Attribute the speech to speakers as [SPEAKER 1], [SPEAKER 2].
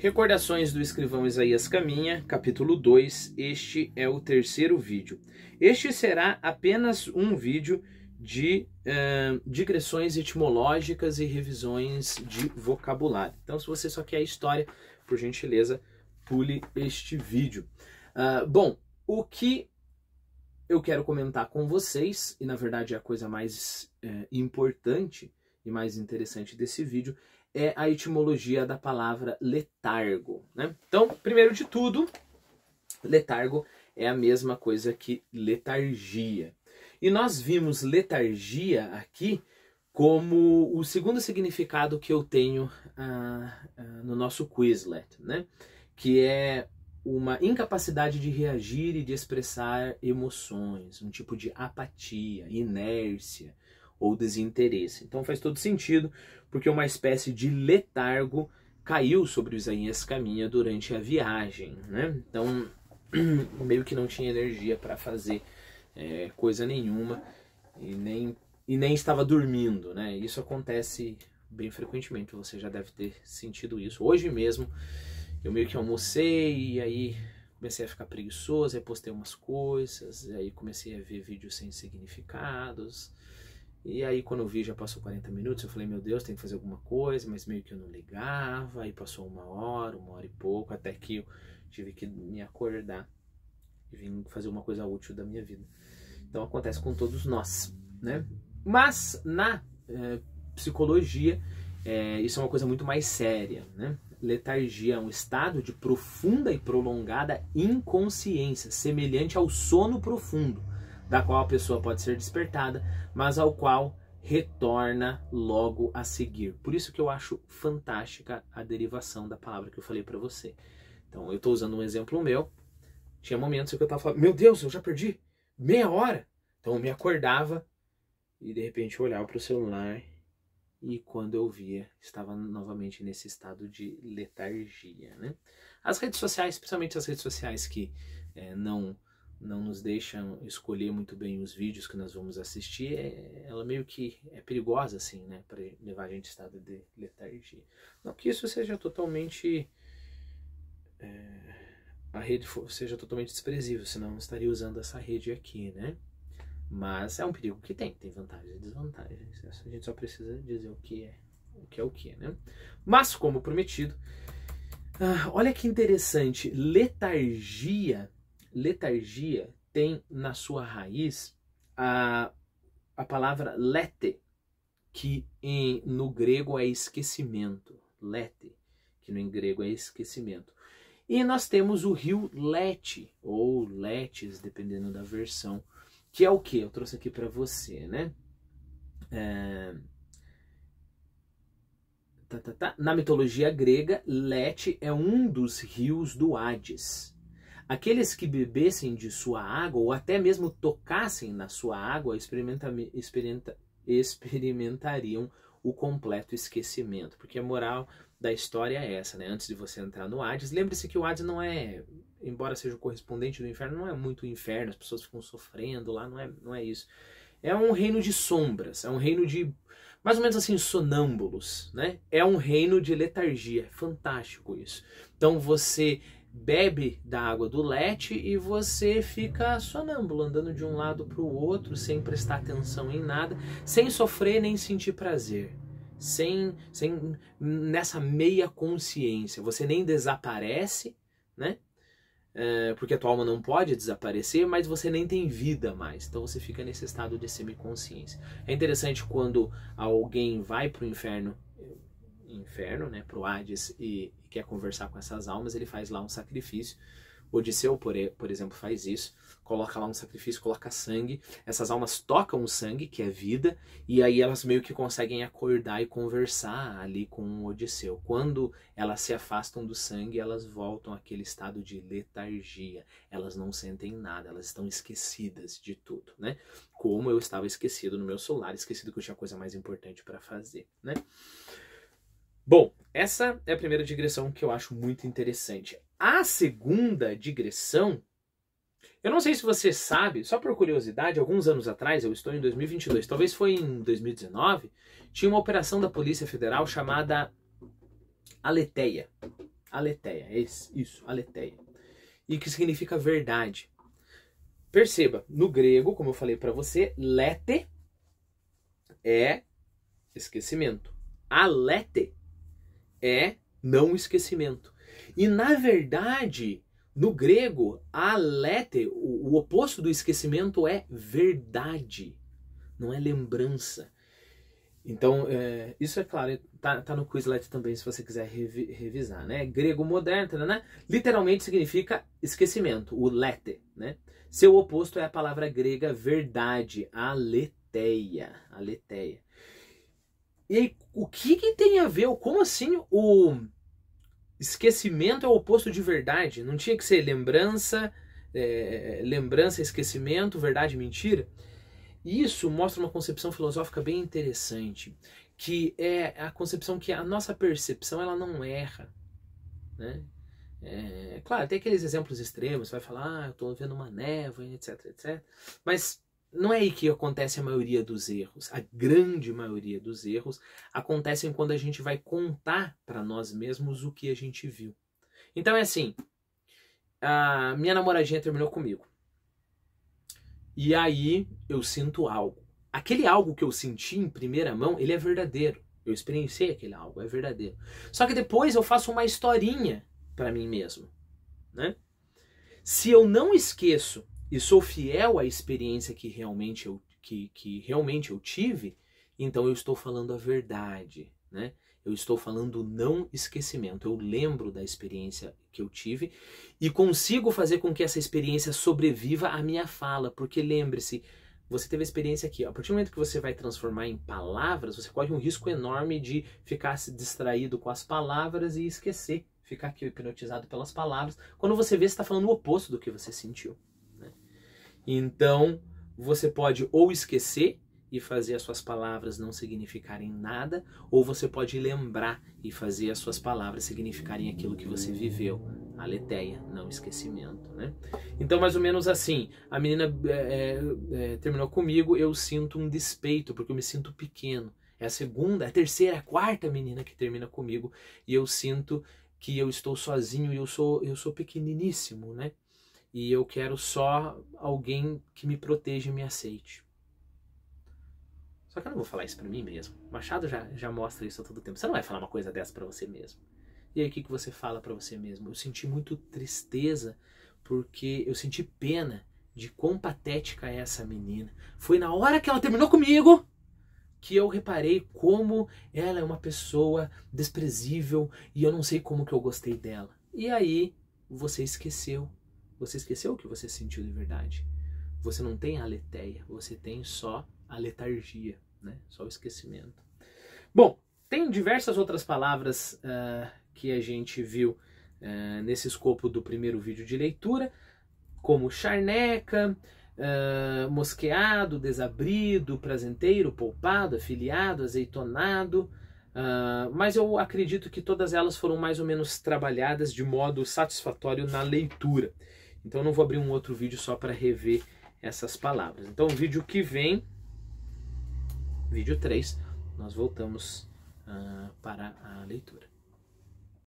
[SPEAKER 1] Recordações do escrivão Isaías Caminha, capítulo 2. Este é o terceiro vídeo. Este será apenas um vídeo de uh, digressões etimológicas e revisões de vocabulário. Então, se você só quer a história, por gentileza, pule este vídeo. Uh, bom, o que eu quero comentar com vocês, e na verdade é a coisa mais uh, importante e mais interessante desse vídeo, é a etimologia da palavra letargo. Né? Então, primeiro de tudo, letargo é a mesma coisa que letargia. E nós vimos letargia aqui como o segundo significado que eu tenho ah, ah, no nosso Quizlet, né? que é uma incapacidade de reagir e de expressar emoções, um tipo de apatia, inércia ou desinteresse. Então faz todo sentido porque uma espécie de letargo caiu sobre o Isaías Caminha durante a viagem, né? Então, meio que não tinha energia para fazer é, coisa nenhuma e nem, e nem estava dormindo, né? Isso acontece bem frequentemente, você já deve ter sentido isso. Hoje mesmo, eu meio que almocei e aí comecei a ficar preguiçoso, aí postei umas coisas, aí comecei a ver vídeos sem significados, e aí, quando eu vi, já passou 40 minutos. Eu falei, meu Deus, tem que fazer alguma coisa, mas meio que eu não ligava. Aí passou uma hora, uma hora e pouco, até que eu tive que me acordar e vim fazer uma coisa útil da minha vida. Então acontece com todos nós, né? Mas na é, psicologia, é, isso é uma coisa muito mais séria, né? Letargia é um estado de profunda e prolongada inconsciência, semelhante ao sono profundo da qual a pessoa pode ser despertada, mas ao qual retorna logo a seguir. Por isso que eu acho fantástica a derivação da palavra que eu falei para você. Então, eu estou usando um exemplo meu. Tinha momentos que eu estava falando, meu Deus, eu já perdi meia hora. Então, eu me acordava e de repente eu olhava para o celular e quando eu via, estava novamente nesse estado de letargia, né? As redes sociais, principalmente as redes sociais que é, não não nos deixam escolher muito bem os vídeos que nós vamos assistir, é, ela meio que é perigosa, assim, né? Para levar a gente a estado de letargia. Não que isso seja totalmente. É, a rede for, seja totalmente desprezível, senão não estaria usando essa rede aqui, né? Mas é um perigo que tem, tem vantagens e desvantagens. A gente só precisa dizer o que é o que, é o que é, né? Mas, como prometido, ah, olha que interessante, letargia letargia tem na sua raiz a, a palavra lete, que em, no grego é esquecimento. Lete, que no grego é esquecimento. E nós temos o rio Lete, ou Letes, dependendo da versão, que é o que? Eu trouxe aqui para você, né? É... Tá, tá, tá. Na mitologia grega, Lete é um dos rios do Hades. Aqueles que bebessem de sua água, ou até mesmo tocassem na sua água, experimenta, experimenta, experimentariam o completo esquecimento. Porque a moral da história é essa, né? Antes de você entrar no Hades, lembre-se que o Hades não é, embora seja o correspondente do inferno, não é muito inferno, as pessoas ficam sofrendo lá, não é, não é isso. É um reino de sombras, é um reino de mais ou menos assim sonâmbulos, né? É um reino de letargia, é fantástico isso. Então você bebe da água do leite e você fica sonâmbulo, andando de um lado para o outro, sem prestar atenção em nada, sem sofrer nem sentir prazer, sem, sem nessa meia consciência. Você nem desaparece, né? É, porque a tua alma não pode desaparecer, mas você nem tem vida mais. Então você fica nesse estado de semiconsciência. É interessante quando alguém vai para o inferno inferno, né, Pro Hades, e, e quer conversar com essas almas, ele faz lá um sacrifício. Odisseu, por, por exemplo, faz isso, coloca lá um sacrifício, coloca sangue, essas almas tocam o sangue, que é vida, e aí elas meio que conseguem acordar e conversar ali com o Odisseu. Quando elas se afastam do sangue, elas voltam àquele estado de letargia, elas não sentem nada, elas estão esquecidas de tudo, né? Como eu estava esquecido no meu celular, esquecido que eu tinha coisa mais importante para fazer, né? Bom, essa é a primeira digressão que eu acho muito interessante. A segunda digressão, eu não sei se você sabe, só por curiosidade, alguns anos atrás, eu estou em 2022, talvez foi em 2019, tinha uma operação da Polícia Federal chamada Aletheia. Aletheia, é isso, Aletheia. E que significa verdade. Perceba, no grego, como eu falei para você, lete é esquecimento. Alete é não esquecimento. E na verdade, no grego, alete, o, o oposto do esquecimento é verdade, não é lembrança. Então, é, isso é claro, tá, tá no Quizlet também, se você quiser revi revisar, né? Grego moderno, né? literalmente significa esquecimento, o lete, né? Seu oposto é a palavra grega verdade, aletheia, aletheia. E aí, o que, que tem a ver? Como assim o esquecimento é o oposto de verdade? Não tinha que ser lembrança, é, lembrança, esquecimento, verdade, mentira? Isso mostra uma concepção filosófica bem interessante, que é a concepção que a nossa percepção ela não erra. Né? É, claro, tem aqueles exemplos extremos, você vai falar, ah, eu estou vendo uma névoa, etc, etc. Mas não é aí que acontece a maioria dos erros. A grande maioria dos erros acontecem quando a gente vai contar para nós mesmos o que a gente viu. Então é assim: a minha namoradinha terminou comigo. E aí eu sinto algo. Aquele algo que eu senti em primeira mão, ele é verdadeiro. Eu experienciei aquele algo, é verdadeiro. Só que depois eu faço uma historinha para mim mesmo, né? Se eu não esqueço e sou fiel à experiência que realmente eu, que, que realmente eu tive, então eu estou falando a verdade, né? Eu estou falando não esquecimento. Eu lembro da experiência que eu tive e consigo fazer com que essa experiência sobreviva à minha fala, porque lembre-se, você teve a experiência aqui. a partir do momento que você vai transformar em palavras, você corre um risco enorme de ficar se distraído com as palavras e esquecer, ficar aqui hipnotizado pelas palavras, quando você vê, você está falando o oposto do que você sentiu. Então, você pode ou esquecer e fazer as suas palavras não significarem nada, ou você pode lembrar e fazer as suas palavras significarem aquilo que você viveu. Aletheia, não esquecimento, né? Então, mais ou menos assim, a menina é, é, é terminou comigo, eu sinto um despeito, porque eu me sinto pequeno. É a segunda, é a terceira, é a quarta menina que termina comigo, e eu sinto que eu estou sozinho e eu sou, eu sou pequeniníssimo, né? e eu quero só alguém que me proteja e me aceite. Só que eu não vou falar isso para mim mesmo. Machado já, já mostra isso a todo tempo. Você não vai falar uma coisa dessa para você mesmo. E aí o que, que você fala para você mesmo? Eu senti muito tristeza porque eu senti pena de quão patética é essa menina. Foi na hora que ela terminou comigo que eu reparei como ela é uma pessoa desprezível e eu não sei como que eu gostei dela. E aí você esqueceu você esqueceu o que você sentiu de verdade. Você não tem a aletheia, você tem só a letargia, né? só o esquecimento. Bom, tem diversas outras palavras uh, que a gente viu uh, nesse escopo do primeiro vídeo de leitura, como charneca, uh, mosqueado, desabrido, prazenteiro, poupado, afiliado, azeitonado, Uh, mas eu acredito que todas elas foram mais ou menos trabalhadas de modo satisfatório na leitura. Então eu não vou abrir um outro vídeo só para rever essas palavras. Então o vídeo que vem, vídeo 3, nós voltamos uh, para a leitura.